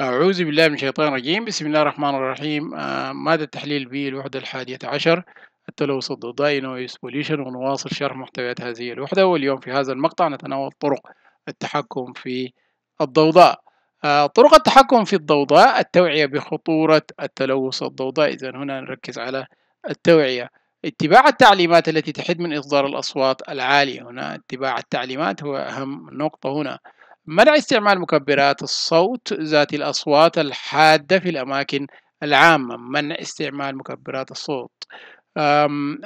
أعوذ بالله من الشيطان الرجيم بسم الله الرحمن الرحيم آه، مادة التحليل بي الوحدة الحادية عشر التلوث الضدائي نويس بوليشن ونواصل شرح محتويات هذه الوحدة واليوم في هذا المقطع نتناول طرق التحكم في الضوضاء آه، طرق التحكم في الضوضاء التوعية بخطورة التلوث الضوضائي إذا هنا نركز على التوعية اتباع التعليمات التي تحد من إصدار الأصوات العالية هنا اتباع التعليمات هو أهم نقطة هنا منع استعمال مكبرات الصوت ذات الأصوات الحادة في الأماكن العامة منع استعمال مكبرات الصوت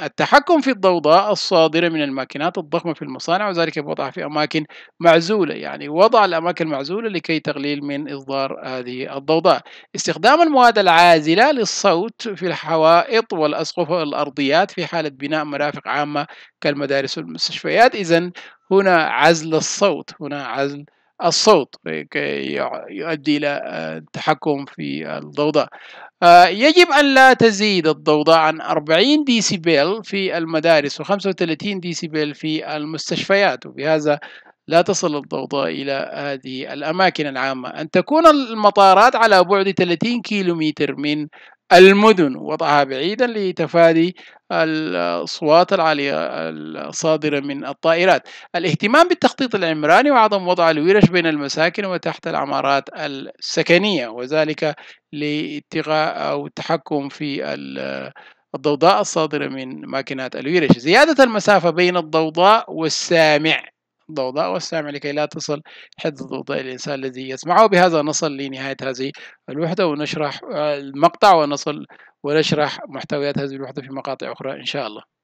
التحكم في الضوضاء الصادرة من الماكينات الضخمة في المصانع وذلك بوضعها في أماكن معزولة يعني وضع الأماكن معزولة لكي تقليل من إصدار هذه الضوضاء استخدام المواد العازلة للصوت في الحوائط والأسقف الأرضيات في حالة بناء مرافق عامة كالمدارس والمستشفيات إذا هنا عزل الصوت هنا عزل الصوت كي يؤدي إلى آه، التحكم في الضوضاء آه، يجب أن لا تزيد الضوضاء عن 40 ديسيبل في المدارس و35 ديسيبل في المستشفيات وبهذا لا تصل الضوضاء إلى هذه الأماكن العامة أن تكون المطارات على بعد 30 كيلومتر من المدن وضعها بعيدا لتفادي الأصوات العالية الصادرة من الطائرات الاهتمام بالتخطيط العمراني وعدم وضع الورش بين المساكن وتحت العمارات السكنية وذلك لاتقاء أو التحكم في الضوضاء الصادرة من ماكينات الورش زيادة المسافة بين الضوضاء والسامع ضوضاء واستمع لكي لا تصل حد الضوضاء الإنسان الذي يسمعه بهذا نصل لنهاية هذه الوحدة ونشرح آه، المقطع ونصل ونشرح محتويات هذه الوحدة في مقاطع أخرى إن شاء الله